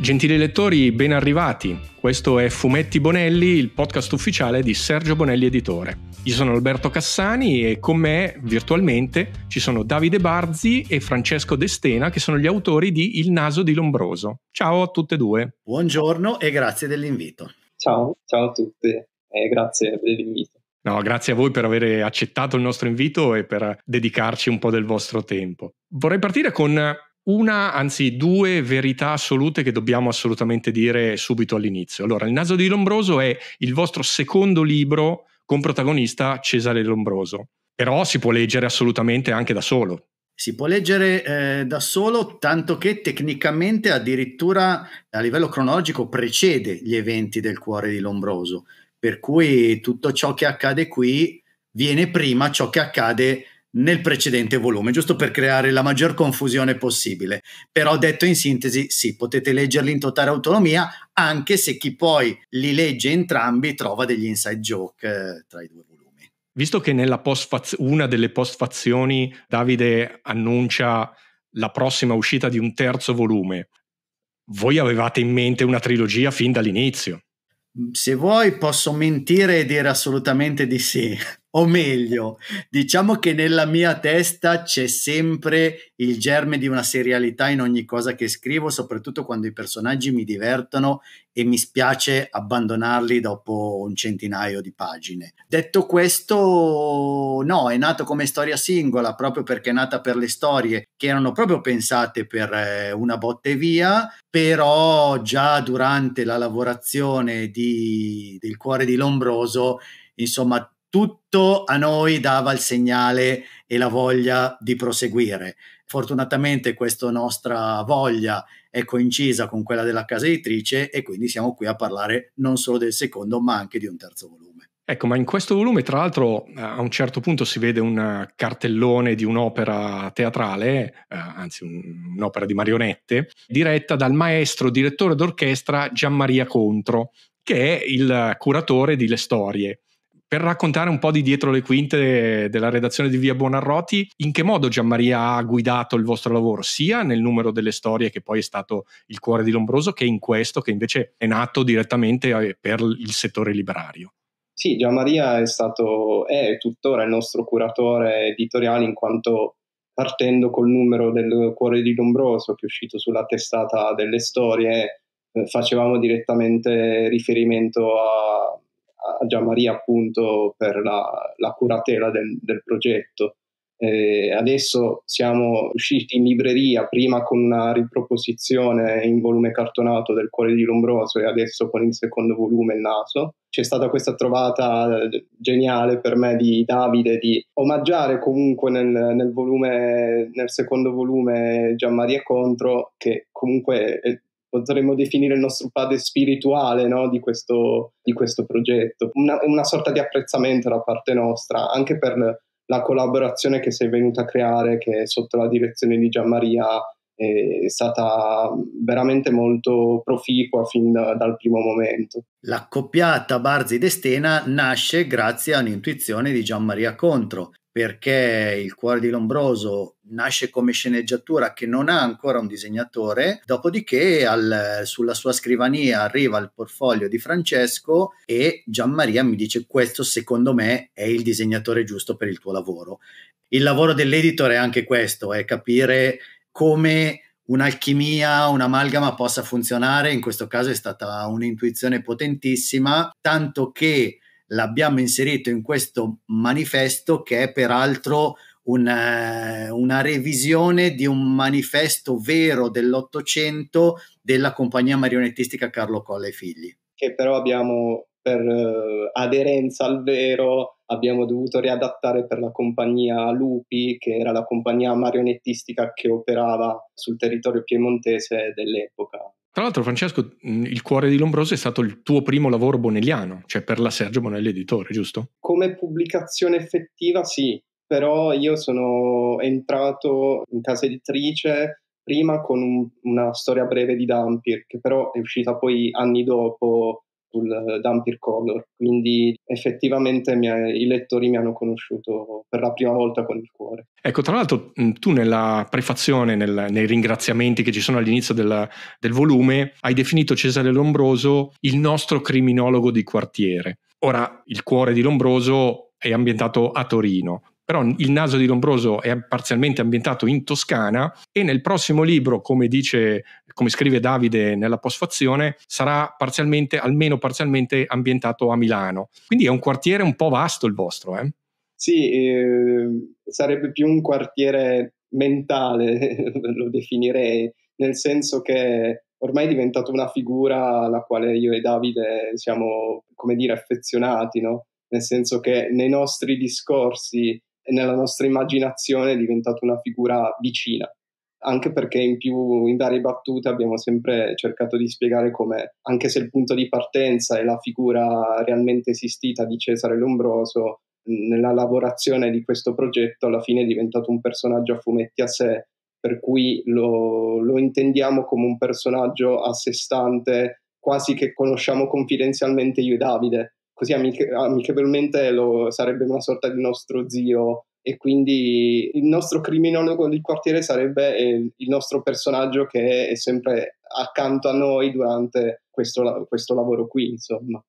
Gentili lettori, ben arrivati. Questo è Fumetti Bonelli, il podcast ufficiale di Sergio Bonelli Editore. Io sono Alberto Cassani e con me, virtualmente, ci sono Davide Barzi e Francesco Destena, che sono gli autori di Il naso di Lombroso. Ciao a tutte e due. Buongiorno e grazie dell'invito. Ciao, ciao a tutti e grazie dell'invito. No, grazie a voi per aver accettato il nostro invito e per dedicarci un po' del vostro tempo. Vorrei partire con una, anzi due verità assolute che dobbiamo assolutamente dire subito all'inizio. Allora, Il naso di Lombroso è il vostro secondo libro con protagonista Cesare Lombroso, però si può leggere assolutamente anche da solo. Si può leggere eh, da solo, tanto che tecnicamente addirittura a livello cronologico precede gli eventi del cuore di Lombroso, per cui tutto ciò che accade qui viene prima ciò che accade nel precedente volume, giusto per creare la maggior confusione possibile. Però detto in sintesi, sì, potete leggerli in totale autonomia, anche se chi poi li legge entrambi trova degli inside joke eh, tra i due volumi. Visto che nella postfaz- una delle postfazioni Davide annuncia la prossima uscita di un terzo volume, voi avevate in mente una trilogia fin dall'inizio? Se vuoi posso mentire e dire assolutamente di sì o meglio, diciamo che nella mia testa c'è sempre il germe di una serialità in ogni cosa che scrivo, soprattutto quando i personaggi mi divertono e mi spiace abbandonarli dopo un centinaio di pagine. Detto questo, no, è nato come storia singola, proprio perché è nata per le storie che erano proprio pensate per eh, una botte via, però già durante la lavorazione di, del cuore di Lombroso, insomma, tutto a noi dava il segnale e la voglia di proseguire. Fortunatamente questa nostra voglia è coincisa con quella della casa editrice e quindi siamo qui a parlare non solo del secondo ma anche di un terzo volume. Ecco, ma in questo volume, tra l'altro, eh, a un certo punto si vede un cartellone di un'opera teatrale, eh, anzi un, un'opera di marionette, diretta dal maestro direttore d'orchestra Gianmaria Contro, che è il curatore di Le Storie. Per raccontare un po' di dietro le quinte della redazione di Via Buonarroti, in che modo Gianmaria ha guidato il vostro lavoro, sia nel numero delle storie che poi è stato il cuore di Lombroso, che in questo che invece è nato direttamente eh, per il settore librario? Sì, Gianmaria è stato, è tuttora il nostro curatore editoriale in quanto partendo col numero del cuore di Lombroso che è uscito sulla testata delle storie, eh, facevamo direttamente riferimento a, a Gian Maria appunto per la, la curatela del, del progetto. Eh, adesso siamo usciti in libreria, prima con una riproposizione in volume cartonato del Cuore di Lombroso e adesso con il secondo volume Il Naso. C'è stata questa trovata eh, geniale per me di Davide di omaggiare comunque nel, nel, volume, nel secondo volume Gianmaria Contro, che comunque è potremmo definire il nostro padre spirituale no? di, questo, di, questo, progetto. Una, una, sorta di apprezzamento da parte nostra anche per la collaborazione che si è venuta a creare, che sotto la direzione di Gianmaria è stata veramente molto proficua fin da, dal primo momento. L'accoppiata Barzi-Destena nasce grazie a un'intuizione di Gianmaria Contro, perché il cuore di Lombroso nasce come sceneggiatura che non ha ancora un disegnatore, dopodiché al, sulla sua scrivania arriva il portfolio di Francesco e Gianmaria mi dice questo secondo me è il disegnatore giusto per il tuo lavoro. Il lavoro dell'editor è anche questo, è capire come un'alchimia, un'amalgama possa funzionare, in questo caso è stata un'intuizione potentissima, tanto che l'abbiamo inserito in questo manifesto che è peraltro una, eh, una, revisione di un manifesto vero dell'Ottocento della compagnia marionettistica Carlo Colla e Figli. Che però abbiamo per eh, aderenza al vero abbiamo dovuto riadattare per la compagnia Lupi, che era la compagnia marionettistica che operava sul territorio piemontese dell'epoca. Tra l'altro, Francesco, mm, Il cuore di Lombroso è stato il tuo primo lavoro bonelliano, cioè per la Sergio Bonelli Editore, giusto? Come pubblicazione effettiva, sì, però io sono entrato in casa editrice prima con un, una storia breve di Dampir, che però è uscita poi anni dopo sul eh, Dampir Color, quindi effettivamente miei, i lettori mi hanno conosciuto per la prima volta con il cuore. Ecco, tra l'altro mm, tu nella prefazione, nel, nei ringraziamenti che ci sono all'inizio del, del volume, hai definito Cesare Lombroso il nostro criminologo di quartiere. Ora, il cuore di Lombroso è ambientato a Torino, però il naso di Lombroso è parzialmente ambientato in Toscana e nel prossimo libro, come dice come scrive Davide nella postfazione, sarà parzialmente, almeno parzialmente, ambientato a Milano. Quindi è un quartiere un po' vasto il vostro, eh? Sì, eh, sarebbe più un quartiere mentale, lo definirei, nel senso che ormai è diventata una figura alla quale io e Davide siamo, come dire, affezionati, no? Nel senso che nei nostri discorsi e nella nostra immaginazione è diventata una figura vicina anche perché in più in varie battute abbiamo sempre cercato di spiegare come anche se il punto di partenza è la figura realmente esistita di Cesare Lombroso, nella lavorazione di questo progetto alla fine è diventato un personaggio a fumetti a sé, per cui lo, lo intendiamo come un personaggio a sé stante, quasi che conosciamo confidenzialmente io e Davide. Così amiche- amichevolmente lo, sarebbe una sorta di nostro zio e quindi il nostro criminologo del quartiere sarebbe eh, il nostro personaggio che è sempre accanto a noi durante questo, questo lavoro qui, insomma.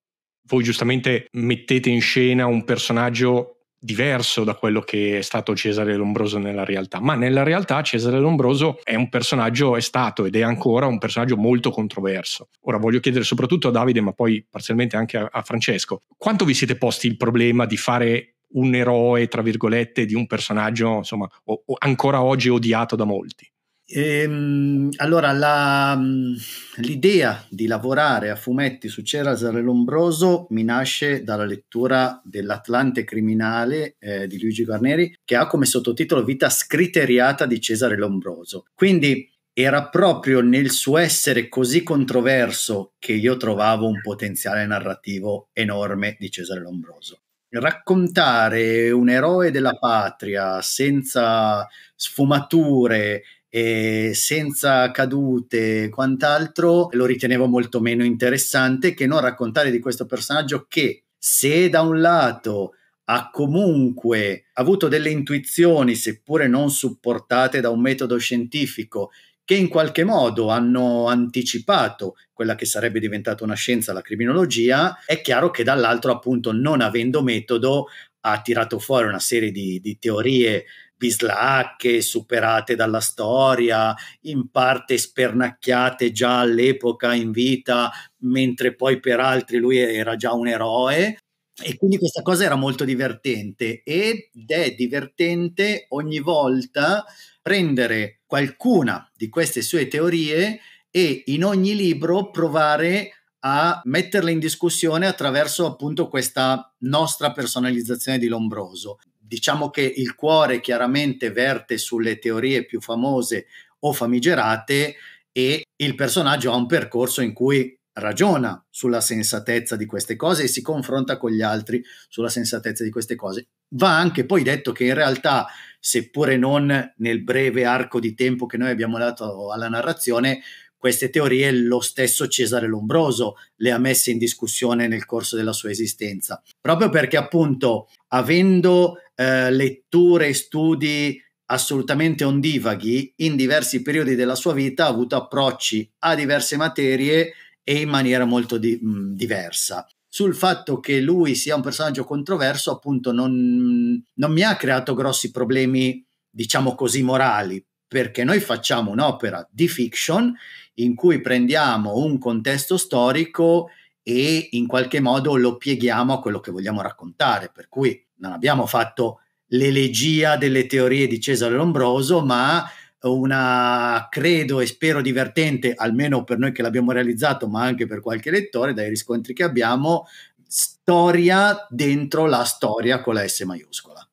Voi giustamente mettete in scena un personaggio diverso da quello che è stato Cesare Lombroso nella realtà, ma nella realtà Cesare Lombroso è un personaggio, è stato ed è ancora un personaggio molto controverso. Ora voglio chiedere soprattutto a Davide, ma poi parzialmente anche a, a Francesco, quanto vi siete posti il problema di fare un eroe, tra virgolette, di un personaggio insomma, o, o ancora oggi odiato da molti? Ehm, allora, la, mm, l'idea di lavorare a fumetti su Cesare Lombroso mi nasce dalla lettura dell'Atlante Criminale eh, di Luigi Guarneri, che ha come sottotitolo Vita scriteriata di Cesare Lombroso. Quindi era proprio nel suo essere così controverso che io trovavo un potenziale narrativo enorme di Cesare Lombroso raccontare un eroe della patria senza sfumature e senza cadute e quant'altro lo ritenevo molto meno interessante che non raccontare di questo personaggio che se da un lato ha comunque avuto delle intuizioni seppure non supportate da un metodo scientifico che in qualche modo hanno anticipato quella che sarebbe diventata una scienza, la criminologia, è chiaro che dall'altro appunto non avendo metodo ha tirato fuori una serie di, di teorie bislacche, superate dalla storia, in parte spernacchiate già all'epoca in vita, mentre poi per altri lui era già un eroe. E quindi questa cosa era molto divertente ed è divertente ogni volta prendere qualcuna di queste sue teorie e in ogni libro provare a metterle in discussione attraverso appunto questa nostra personalizzazione di Lombroso. Diciamo che il cuore chiaramente verte sulle teorie più famose o famigerate e il personaggio ha un percorso in cui ragiona sulla sensatezza di queste cose e si confronta con gli altri sulla sensatezza di queste cose. Va anche poi detto che in realtà seppure non nel breve arco di tempo che noi abbiamo dato alla narrazione, queste teorie lo stesso Cesare Lombroso le ha messe in discussione nel corso della sua esistenza, proprio perché appunto avendo eh, letture e studi assolutamente ondivaghi, in diversi periodi della sua vita ha avuto approcci a diverse materie e in maniera molto di- diversa sul fatto che lui sia un personaggio controverso, appunto, non, non mi ha creato grossi problemi, diciamo così, morali, perché noi facciamo un'opera di fiction in cui prendiamo un contesto storico e in qualche modo lo pieghiamo a quello che vogliamo raccontare, per cui non abbiamo fatto l'elegia delle teorie di Cesare Lombroso, ma una, credo e spero divertente, almeno per noi che l'abbiamo realizzato, ma anche per qualche lettore, dai riscontri che abbiamo, storia dentro la storia con la S maiuscola.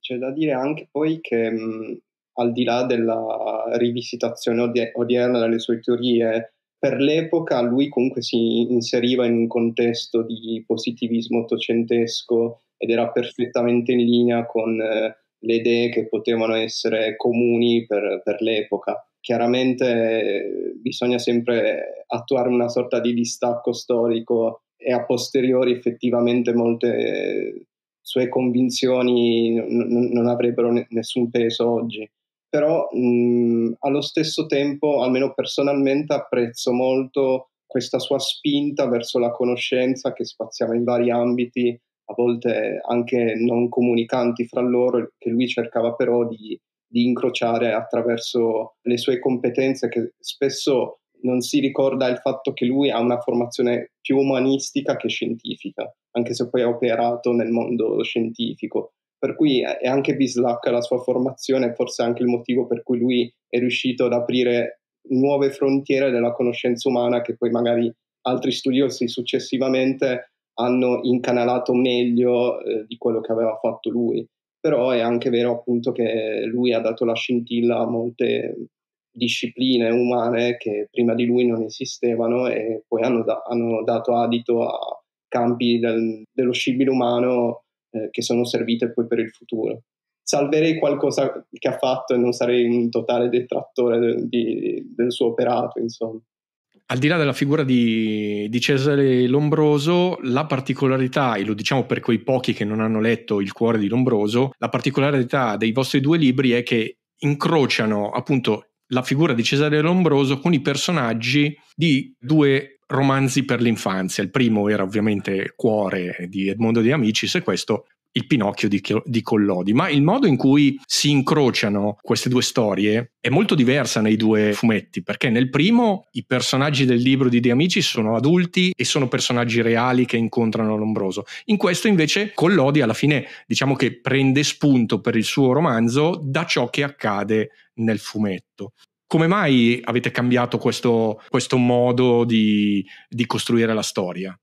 C'è da dire anche poi che mh, al di là della rivisitazione odi- odierna delle sue teorie, per l'epoca lui comunque si inseriva in un contesto di positivismo ottocentesco ed era perfettamente in linea con... Eh, le idee che potevano essere comuni per, per l'epoca. Chiaramente bisogna sempre attuare una sorta di distacco storico e a posteriori effettivamente molte sue convinzioni n- non avrebbero ne- nessun peso oggi. Però mh, mhmm, allo stesso tempo, almeno personalmente, apprezzo molto questa sua spinta verso la conoscenza che spaziava in vari ambiti a volte anche non comunicanti fra loro, che lui cercava però di, di incrociare attraverso le sue competenze che spesso non si ricorda il fatto che lui ha una formazione più umanistica che scientifica, anche se poi ha operato nel mondo scientifico. Per cui è anche bislacca la sua formazione, forse anche il motivo per cui lui è riuscito ad aprire nuove frontiere della conoscenza umana che poi magari altri studiosi successivamente hanno incanalato meglio eh, di quello che aveva fatto lui. Però è anche vero appunto che lui ha dato la scintilla a molte discipline umane che prima di lui non esistevano e poi hanno, da- hanno dato adito a campi del- dello scibile umano eh, che sono servite poi per il futuro. Salverei qualcosa che ha fatto e non sarei un totale detrattore de- di- del suo operato, insomma al di là della figura di, di, Cesare Lombroso, la particolarità, e lo diciamo per quei pochi che non hanno letto Il cuore di Lombroso, la particolarità dei vostri due libri è che incrociano appunto la figura di Cesare Lombroso con i personaggi di due romanzi per l'infanzia. Il primo era ovviamente Cuore di Edmondo De Amicis e questo il Pinocchio di, di, Collodi, ma il modo in cui si incrociano queste due storie è molto diversa nei due fumetti, perché nel primo i personaggi del libro di De Amici sono adulti e sono personaggi reali che incontrano Lombroso. In questo invece Collodi alla fine diciamo che prende spunto per il suo romanzo da ciò che accade nel fumetto. Come mai avete cambiato questo, questo modo di, di costruire la storia?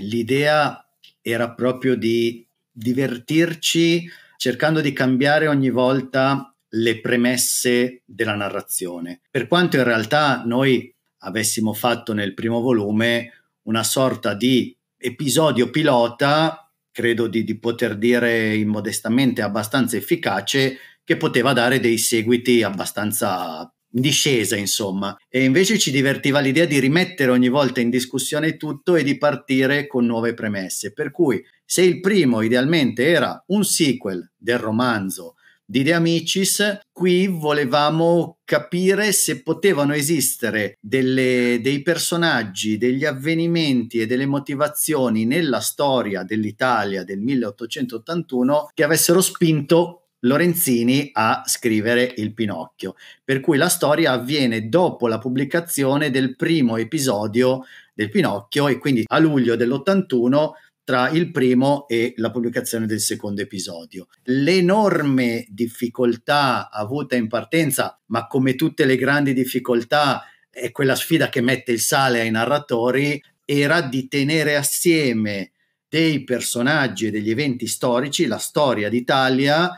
L'idea era proprio di divertirci cercando di cambiare ogni volta le premesse della narrazione. Per quanto in realtà noi avessimo fatto nel primo volume una sorta di episodio pilota, credo di, di poter dire immodestamente abbastanza efficace, che poteva dare dei seguiti abbastanza in discesa, insomma. E invece ci divertiva l'idea di rimettere ogni volta in discussione tutto e di partire con nuove premesse. Per cui, se il primo idealmente era un sequel del romanzo di De Amicis, qui volevamo capire se potevano esistere delle, dei personaggi, degli avvenimenti e delle motivazioni nella storia dell'Italia del 1881 che avessero spinto Lorenzini a scrivere il Pinocchio, per cui la storia avviene dopo la pubblicazione del primo episodio del Pinocchio e quindi a luglio dell'81 tra il primo e la pubblicazione del secondo episodio. L'enorme difficoltà avuta in partenza, ma come tutte le grandi difficoltà, è quella sfida che mette il sale ai narratori, era di tenere assieme dei personaggi e degli eventi storici, la storia d'Italia,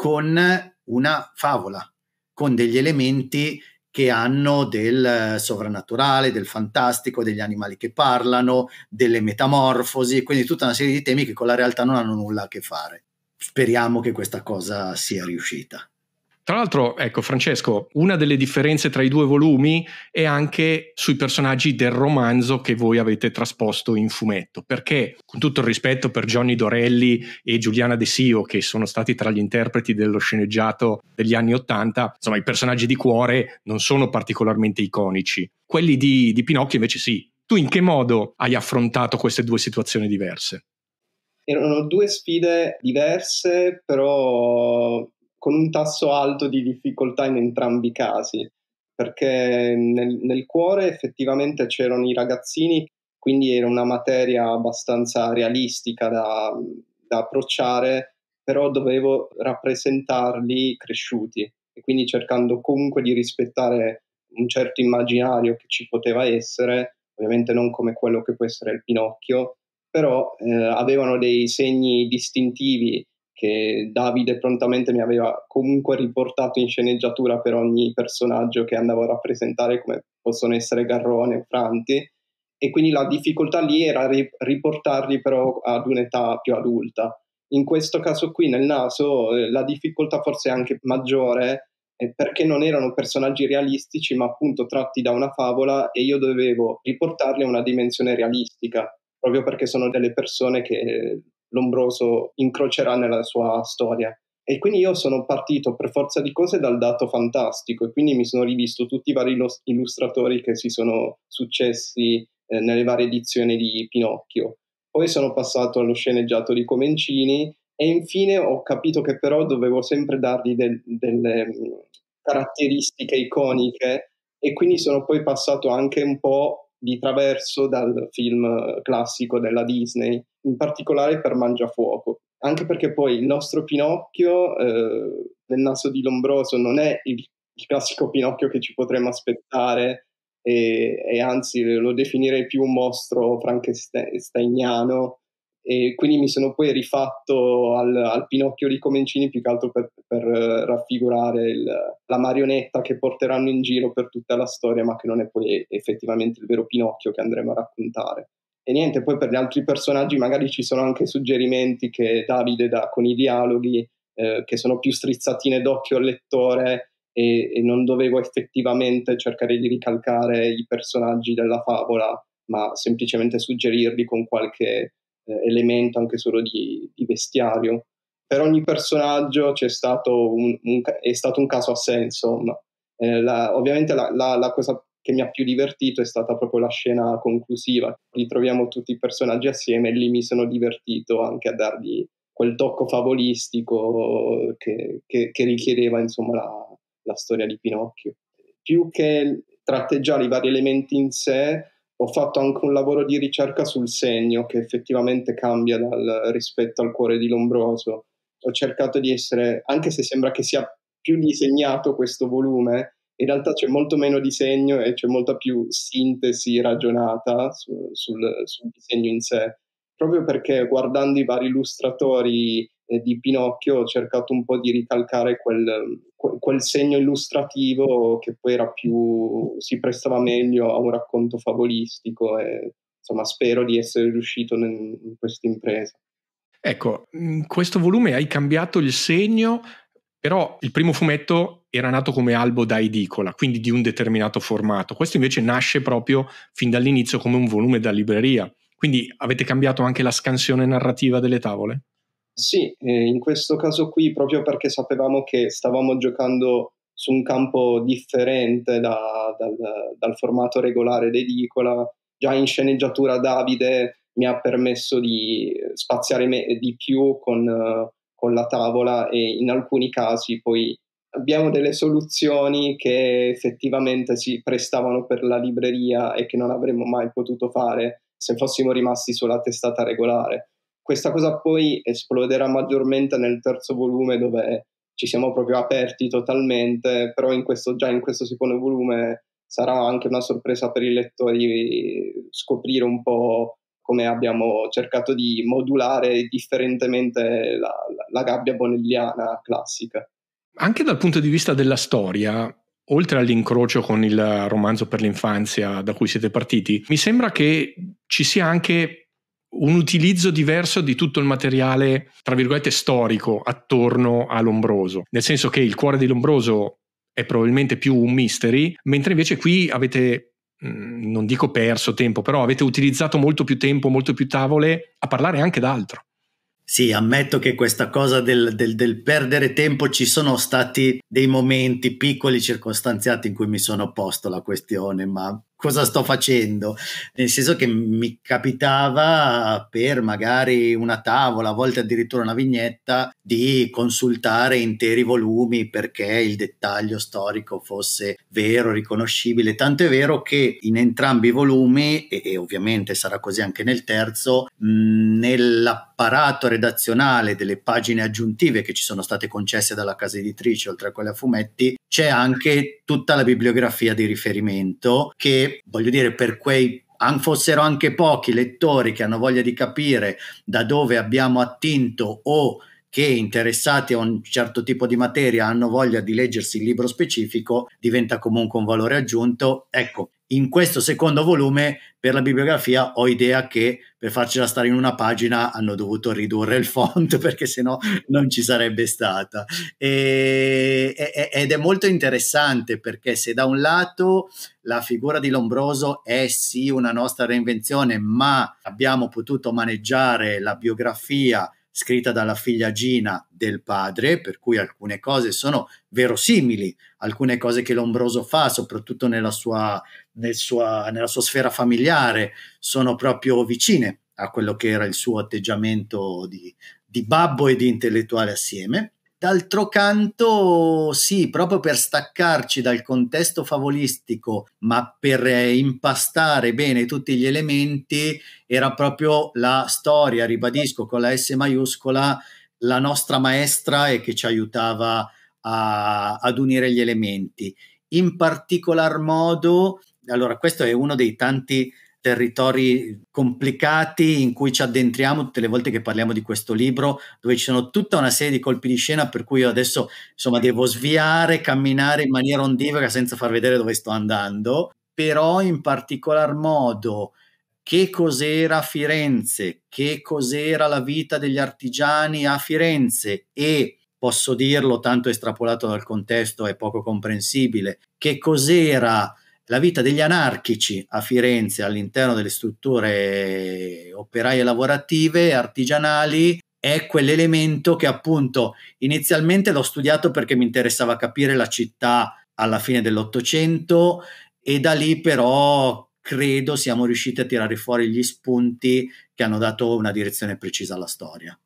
con una favola, con degli elementi che hanno del sovrannaturale, del fantastico, degli animali che parlano, delle metamorfosi, quindi tutta una serie di temi che con la realtà non hanno nulla a che fare. Speriamo che questa cosa sia riuscita. Tra l'altro, ecco Francesco, una delle differenze tra i due volumi è anche sui personaggi del romanzo che voi avete trasposto in fumetto, perché con tutto il rispetto per Johnny Dorelli e Giuliana De Sio, che sono stati tra gli interpreti dello sceneggiato degli anni Ottanta, insomma i personaggi di cuore non sono particolarmente iconici. Quelli di, di Pinocchio invece sì. Tu in che modo hai affrontato queste due situazioni diverse? Erano due sfide diverse, però con un tasso alto di difficoltà in entrambi i casi, perché nel, nel cuore effettivamente c'erano i ragazzini, quindi era una materia abbastanza realistica da, da approcciare, però dovevo rappresentarli cresciuti e quindi cercando comunque di rispettare un certo immaginario che ci poteva essere, ovviamente non come quello che può essere il Pinocchio, però eh, avevano dei segni distintivi che Davide prontamente mi aveva comunque riportato in sceneggiatura per ogni personaggio che andavo a rappresentare, come possono essere Garrone, Franti, e quindi la difficoltà lì era riportarli però ad un'età più adulta. In questo caso qui, nel naso, eh, la difficoltà forse è anche maggiore eh, perché non erano personaggi realistici, ma appunto tratti da una favola e io dovevo riportarli a una dimensione realistica, proprio perché sono delle persone che Lombroso incrocerà nella sua storia. E quindi io sono partito per forza di cose dal dato fantastico e quindi mi sono rivisto tutti i vari illustratori che si sono successi eh, nelle varie edizioni di Pinocchio. Poi sono passato allo sceneggiato di Comencini e infine ho capito che però dovevo sempre dargli del, delle mm, caratteristiche iconiche e quindi sono poi passato anche un po' di traverso dal film classico della Disney, in particolare per Mangiafuoco, anche perché poi il nostro Pinocchio eh, nel naso di Lombroso non è il, il classico Pinocchio che ci potremmo aspettare e, e, anzi lo definirei più un mostro frankensteiniano e quindi mi sono poi rifatto al, al Pinocchio di Comencini più che altro per, per eh, raffigurare il, la marionetta che porteranno in giro per tutta la storia ma che non è poi effettivamente il vero Pinocchio che andremo a raccontare. E niente, poi per gli altri personaggi magari ci sono anche suggerimenti che Davide dà con i dialoghi eh, che sono più strizzatine d'occhio al lettore e, e non dovevo effettivamente cercare di ricalcare i personaggi della favola ma semplicemente suggerirli con qualche eh, elemento anche solo di, di, vestiario. Per ogni personaggio c'è stato un, un è stato un caso a sé, insomma. Eh, la, ovviamente la, la, la cosa che mi ha più divertito è stata proprio la scena conclusiva. Ritroviamo tutti i personaggi assieme e lì mi sono divertito anche a dargli quel tocco favolistico che, che, che richiedeva insomma, la, la, storia di Pinocchio. Più che tratteggiare i vari elementi in sé, ho fatto anche un lavoro di ricerca sul segno che effettivamente cambia dal, rispetto al cuore di Lombroso. Ho cercato di essere, anche se sembra che sia più disegnato questo volume, in realtà c'è molto meno disegno e c'è molta più sintesi ragionata su, sul, sul disegno in sé, proprio perché guardando i vari illustratori di Pinocchio ho cercato un po' di ricalcare quel, quel, segno illustrativo che poi era più, si prestava meglio a un racconto favolistico e insomma spero di essere riuscito in questa impresa. Ecco, in questo volume hai cambiato il segno, però il primo fumetto era nato come albo da edicola, quindi di un determinato formato. Questo invece nasce proprio fin dall'inizio come un volume da libreria. Quindi avete cambiato anche la scansione narrativa delle tavole? Sì, in questo caso qui proprio perché sapevamo che stavamo giocando su un campo differente da, dal, dal, formato regolare d'edicola, già in sceneggiatura Davide mi ha permesso di spaziare me- di più con, uh, con la tavola e in alcuni casi poi abbiamo delle soluzioni che effettivamente si prestavano per la libreria e che non avremmo mai potuto fare se fossimo rimasti sulla testata regolare. Questa cosa poi esploderà maggiormente nel terzo volume dove ci siamo proprio aperti totalmente, però in questo, già in questo secondo volume sarà anche una sorpresa per i lettori scoprire un po' come abbiamo cercato di modulare differentemente la, la gabbia bonelliana classica. Anche dal punto di vista della storia, oltre all'incrocio con il romanzo per l'infanzia da cui siete partiti, mi sembra che ci sia anche un utilizzo diverso di tutto il materiale, tra virgolette, storico attorno a Lombroso. Nel senso che il cuore di Lombroso è probabilmente più un mystery, mentre invece qui avete, mm, non dico perso tempo, però avete utilizzato molto più tempo, molto più tavole a parlare anche d'altro. Sì, ammetto che questa cosa del, del, del, perdere tempo ci sono stati dei momenti piccoli, circostanziati in cui mi sono posto la questione, ma cosa sto facendo, nel senso che mi capitava per magari una tavola, a volte addirittura una vignetta, di consultare interi volumi perché il dettaglio storico fosse vero, riconoscibile, tanto è vero che in entrambi i volumi, e, e ovviamente sarà così anche nel terzo, nell'apparato redazionale delle pagine aggiuntive che ci sono state concesse dalla casa editrice, oltre a quelle a fumetti, c'è anche tutta la bibliografia di riferimento che voglio dire, per quei fossero anche pochi lettori che hanno voglia di capire da dove abbiamo attinto o che interessati a un certo tipo di materia hanno voglia di leggersi il libro specifico, diventa comunque un valore aggiunto. Ecco, in questo secondo volume per la bibliografia ho idea che per farcela stare in una pagina hanno dovuto ridurre il font perché sennò non ci sarebbe stata. E, ed è molto interessante perché se da un lato la figura di Lombroso è sì una nostra reinvenzione, ma abbiamo potuto maneggiare la biografia scritta dalla figlia Gina del padre, per cui alcune cose sono verosimili, alcune cose che Lombroso fa, soprattutto nella sua, nel sua, nella sua sfera familiare, sono proprio vicine a quello che era il suo atteggiamento di, di babbo e di intellettuale assieme. D'altro canto, sì, proprio per staccarci dal contesto favolistico, ma per eh, impastare bene tutti gli elementi, era proprio la storia, ribadisco, con la S maiuscola, la nostra maestra e che ci aiutava a, ad unire gli elementi. In particolar modo, allora questo è uno dei tanti territori complicati in cui ci addentriamo tutte le volte che parliamo di questo libro, dove ci sono tutta una serie di colpi di scena per cui io adesso insomma devo sviare, camminare in maniera ondivaga senza far vedere dove sto andando, però in particolar modo che cos'era Firenze, che cos'era la vita degli artigiani a Firenze e posso dirlo tanto estrapolato dal contesto è poco comprensibile, che cos'era la vita degli anarchici a Firenze all'interno delle strutture operaie lavorative, artigianali, è quell'elemento che appunto inizialmente l'ho studiato perché mi interessava capire la città alla fine dell'Ottocento e da lì però credo siamo riusciti a tirare fuori gli spunti che hanno dato una direzione precisa alla storia.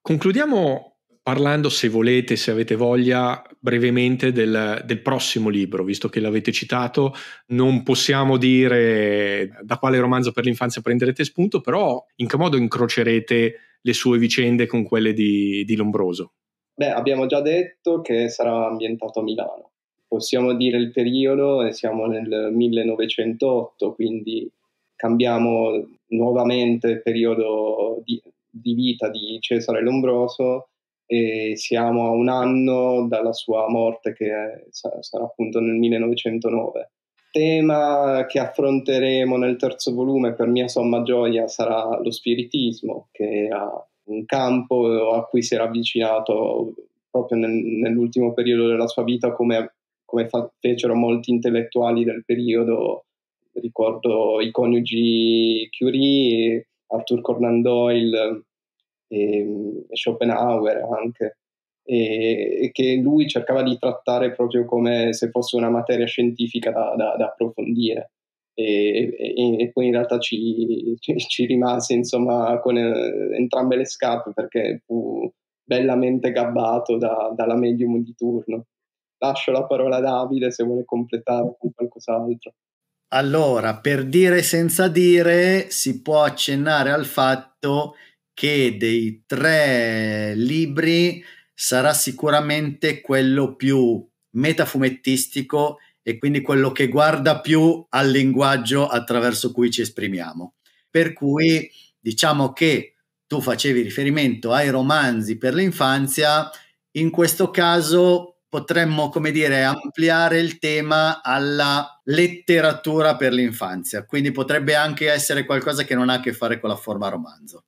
Concludiamo parlando, se volete, se avete voglia, brevemente del, del, prossimo libro, visto che l'avete citato, non possiamo dire da quale romanzo per l'infanzia prenderete spunto, però in che modo incrocerete le sue vicende con quelle di, di Lombroso? Beh, abbiamo già detto che sarà ambientato a Milano. Possiamo dire il periodo, siamo nel 1908, quindi cambiamo nuovamente il periodo di, di vita di Cesare Lombroso e siamo a un anno dalla sua morte che è, sarà appunto nel 1909. Tema che affronteremo nel terzo volume, per mia somma gioia, sarà lo spiritismo, che era un campo a cui si era avvicinato proprio nel, nell'ultimo periodo della sua vita, come, come fa, fecero molti intellettuali del periodo. Ricordo i coniugi Curie, Arthur Conan Doyle, e, ehm, e Schopenhauer anche, e, e, che lui cercava di trattare proprio come se fosse una materia scientifica da, da, da approfondire. E, e, poi in realtà ci, ci, ci rimase insomma con eh, entrambe le scarpe perché fu bellamente gabbato da, dalla medium di turno. Lascio la parola a Davide se vuole completare con qualcos'altro. Allora, per dire senza dire, si può accennare al fatto che che dei tre libri sarà sicuramente quello più metafumettistico e quindi quello che guarda più al linguaggio attraverso cui ci esprimiamo. Per cui diciamo che tu facevi riferimento ai romanzi per l'infanzia, in questo caso potremmo, come dire, ampliare il tema alla letteratura per l'infanzia, quindi potrebbe anche essere qualcosa che non ha a che fare con la forma romanzo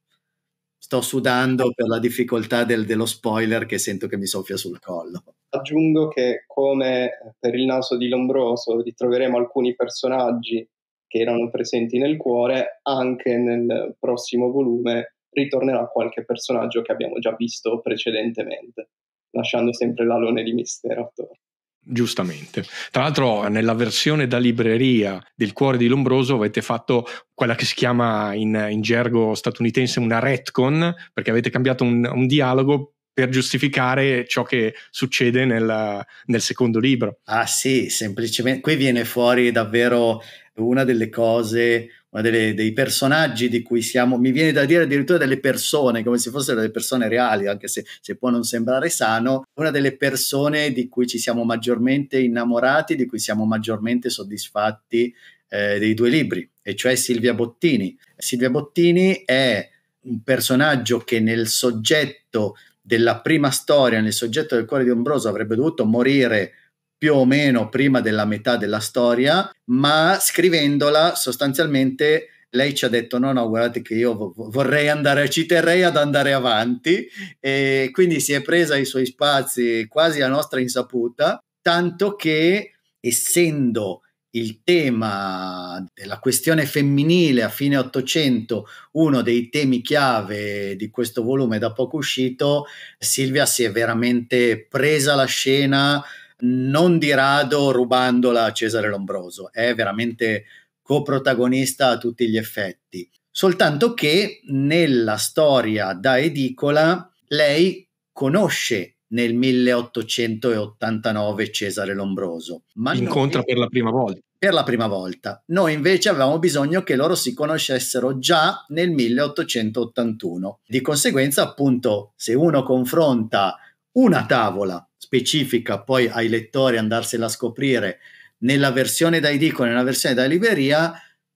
sto sudando per la difficoltà del, dello spoiler che sento che mi soffia sul collo. Aggiungo che come per il naso di Lombroso ritroveremo alcuni personaggi che erano presenti nel cuore, anche nel prossimo volume ritornerà qualche personaggio che abbiamo già visto precedentemente, lasciando sempre l'alone di mistero attorno. Giustamente. Tra l'altro, nella versione da libreria del cuore di Lombroso avete fatto quella che si chiama in, in gergo statunitense una retcon, perché avete cambiato un, un dialogo per giustificare ciò che succede nel, nel, secondo libro. Ah sì, semplicemente qui viene fuori davvero una delle cose, ma delle, dei personaggi di cui siamo, mi viene da dire addirittura delle persone, come se fossero delle persone reali, anche se, se può non sembrare sano, una delle persone di cui ci siamo maggiormente innamorati, di cui siamo maggiormente soddisfatti eh, dei due libri, e cioè Silvia Bottini. Silvia Bottini è un personaggio che nel soggetto della prima storia, nel soggetto del cuore di Ombroso, avrebbe dovuto morire più o meno prima della metà della storia, ma scrivendola sostanzialmente lei ci ha detto no no guardate che io vorrei andare ci terrei ad andare avanti e quindi si è presa i suoi spazi quasi a nostra insaputa tanto che essendo il tema della questione femminile a fine Ottocento, uno dei temi chiave di questo volume da poco uscito, Silvia si è veramente presa la scena non di rado rubandola a Cesare Lombroso, è veramente coprotagonista a tutti gli effetti. Soltanto che nella storia da edicola lei conosce nel 1889 Cesare Lombroso. Ma Incontra noi, per la prima volta. Per la prima volta. Noi invece avevamo bisogno che loro si conoscessero già nel 1881. Di conseguenza, appunto, se uno confronta una tavola specifica poi ai lettori andarsela a scoprire nella versione da edicola nella versione da libreria,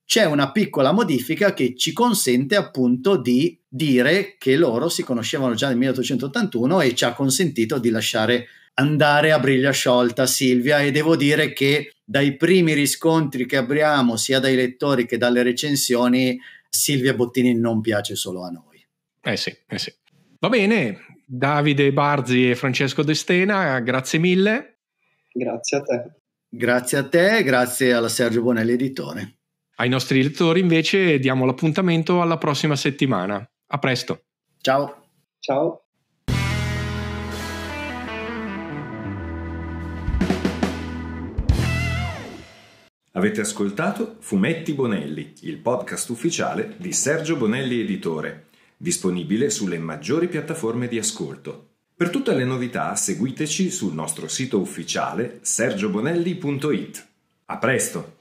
c'è una piccola modifica che ci consente appunto di dire che loro si conoscevano già nel 1881 e ci ha consentito di lasciare andare a briglia sciolta Silvia e devo dire che dai primi riscontri che abbiamo sia dai lettori che dalle recensioni Silvia Bottini non piace solo a noi. Eh sì, eh sì. Va bene, Davide Barzi e Francesco Destena, grazie mille. Grazie a te. Grazie a te, grazie alla Sergio Bonelli editore. Ai nostri lettori invece diamo l'appuntamento alla prossima settimana. A presto. Ciao. Ciao. Avete ascoltato Fumetti Bonelli, il podcast ufficiale di Sergio Bonelli Editore disponibile sulle maggiori piattaforme di ascolto. Per tutte le novità seguiteci sul nostro sito ufficiale sergiobonelli.it. A presto!